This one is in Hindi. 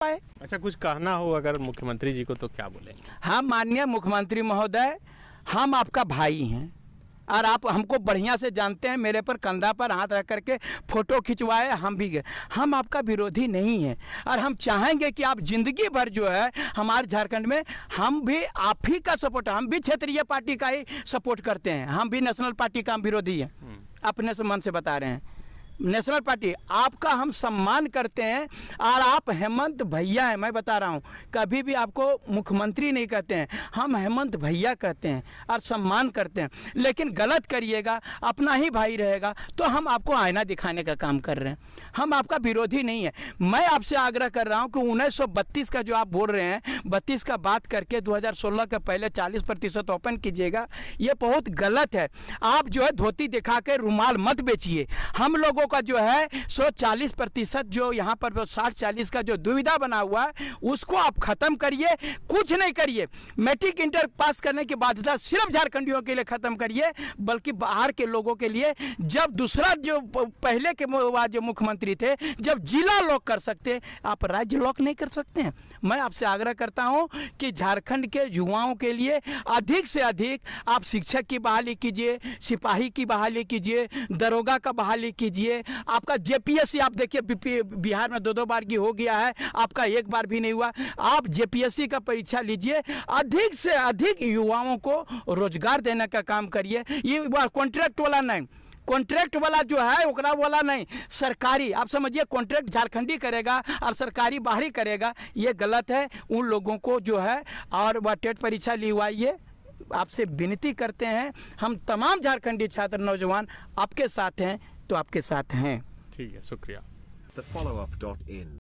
पाए अच्छा कुछ कहना हो अगर मुख्यमंत्री जी को तो क्या बोले हाँ माननीय मुख्यमंत्री महोदय हम आपका भाई हैं और आप हमको बढ़िया से जानते हैं मेरे पर कंधा पर हाथ रख करके फ़ोटो खिंचवाए हम भी गए हम आपका विरोधी नहीं हैं और हम चाहेंगे कि आप जिंदगी भर जो है हमारे झारखंड में हम भी आप ही का सपोर्ट हम भी क्षेत्रीय पार्टी का ही सपोर्ट करते हैं हम भी नेशनल पार्टी का हम विरोधी हैं हम्म। अपने से मन से बता रहे हैं नेशनल पार्टी आपका हम सम्मान करते हैं और आप हेमंत भैया हैं मैं बता रहा हूँ कभी भी आपको मुख्यमंत्री नहीं कहते हैं हम हेमंत भैया कहते हैं और सम्मान करते हैं लेकिन गलत करिएगा अपना ही भाई रहेगा तो हम आपको आईना दिखाने का काम कर रहे हैं हम आपका विरोधी नहीं है मैं आपसे आग्रह कर रहा हूँ कि उन्नीस का जो आप बोल रहे हैं बत्तीस का बात करके 2016 के पहले 40 प्रतिशत ओपन कीजिएगा ये बहुत गलत है आप जो है धोती दिखा के रुमाल मत बेचिए हम लोगों का जो है सो चालीस प्रतिशत जो यहाँ पर साठ चालीस का जो दुविधा बना हुआ है उसको आप ख़त्म करिए कुछ नहीं करिए मैट्रिक इंटर पास करने की बाध्यता सिर्फ झारखंडियों के लिए ख़त्म करिए बल्कि बाहर के लोगों के लिए जब दूसरा जो पहले के जो मुख्यमंत्री थे जब जिला लॉक कर सकते आप राज्य लॉक नहीं कर सकते हैं मैं आपसे आग्रह करता चाहता हूं कि झारखंड के युवाओं के लिए अधिक से अधिक आप शिक्षक की बहाली कीजिए सिपाही की बहाली कीजिए दरोगा का बहाली कीजिए आपका जेपीएससी आप देखिए बिहार में दो दो बार की हो गया है आपका एक बार भी नहीं हुआ आप जेपीएससी का परीक्षा लीजिए अधिक से अधिक युवाओं को रोजगार देने का काम करिए ये कॉन्ट्रैक्ट वाला नहीं कॉन्ट्रैक्ट वाला जो है ओकरा वाला नहीं सरकारी आप समझिए कॉन्ट्रैक्ट झारखंडी करेगा और सरकारी बाहरी करेगा ये गलत है उन लोगों को जो है और वह टेट परीक्षा लिवाइए आपसे विनती करते हैं हम तमाम झारखंडी छात्र नौजवान आपके साथ हैं तो आपके साथ हैं ठीक है शुक्रिया